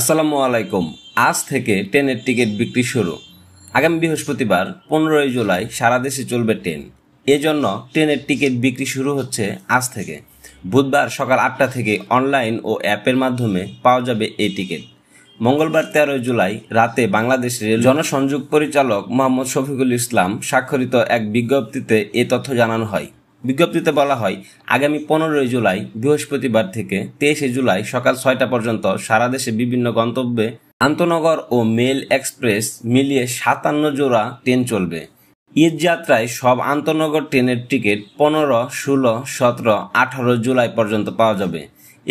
আসসালামু আলাইকুম আজ থেকে ট্রেনের টিকিট বিক্রি শুরু আগামী বৃহস্পতিবার পনেরোই জুলাই সারা দেশে চলবে ট্রেন এজন্য ট্রেনের টিকিট বিক্রি শুরু হচ্ছে আজ থেকে বুধবার সকাল আটটা থেকে অনলাইন ও অ্যাপের মাধ্যমে পাওয়া যাবে এই টিকিট মঙ্গলবার তেরোই জুলাই রাতে বাংলাদেশ রেল জনসংযোগ পরিচালক মোহাম্মদ শফিকুল ইসলাম স্বাক্ষরিত এক বিজ্ঞপ্তিতে এ তথ্য জানানো হয় বিজ্ঞপ্তিতে বলা হয় আগামী পনেরোই জুলাই বৃহস্পতিবার থেকে তেইশে জুলাই সকাল ছয়টা পর্যন্ত সারা দেশে বিভিন্ন গন্তব্যে আন্তনগর ও মেল এক্সপ্রেস মিলিয়ে সাতান্ন জোড়া ট্রেন চলবে ঈদ যাত্রায় সব আন্তনগর ট্রেনের টিকিট পনেরো ষোলো সতেরো আঠারো জুলাই পর্যন্ত পাওয়া যাবে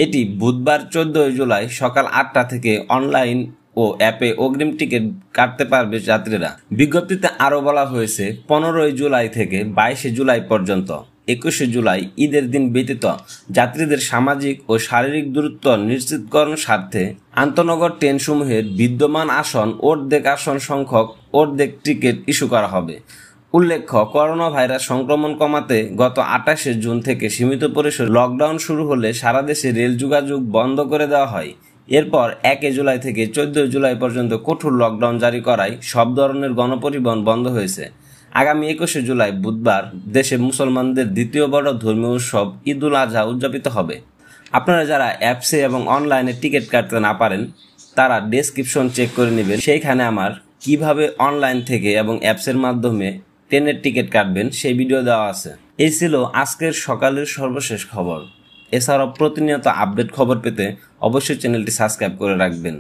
এটি বুধবার চোদ্দই জুলাই সকাল আটটা থেকে অনলাইন ও অ্যাপে অগ্রিম টিকিট কাটতে পারবে যাত্রীরা বিজ্ঞপ্তিতে আরও বলা হয়েছে পনেরোই জুলাই থেকে বাইশে জুলাই পর্যন্ত একুশে জুলাই ঈদের দিন ব্যতীত যাত্রীদের সামাজিক ও শারীরিক দূরত্ব নিশ্চিতকরণ স্বার্থে আন্তনগর ট্রেনসমূহের বিদ্যমান আসন অর্ধেক আসন সংখ্যক অর্ধেক টিকিট ইস্যু করা হবে উল্লেখ্য করোনা ভাইরাস সংক্রমণ কমাতে গত আঠাশে জুন থেকে সীমিত পরিসর লকডাউন শুরু হলে সারা দেশে রেল যোগাযোগ বন্ধ করে দেওয়া হয় এরপর একে জুলাই থেকে চোদ্দ জুলাই পর্যন্ত কঠোর লকডাউন জারি করায় সব ধরনের গণপরিবহন বন্ধ হয়েছে আগামী একুশে জুলাই বুধবার দেশে মুসলমানদের দ্বিতীয় বড় ধর্মীয় উৎসব ঈদুল আজহা উদযাপিত হবে আপনারা যারা অ্যাপসে এবং অনলাইনে টিকিট কাটতে না পারেন তারা ডেসক্রিপশন চেক করে নেবেন সেইখানে আমার কিভাবে অনলাইন থেকে এবং অ্যাপসের মাধ্যমে ট্রেনের টিকিট কাটবেন সেই ভিডিও দেওয়া আছে এই ছিল আজকের সকালের সর্বশেষ খবর এছাড়াও প্রতিনিয়ত আপডেট খবর পেতে অবশ্যই চ্যানেলটি সাবস্ক্রাইব করে রাখবেন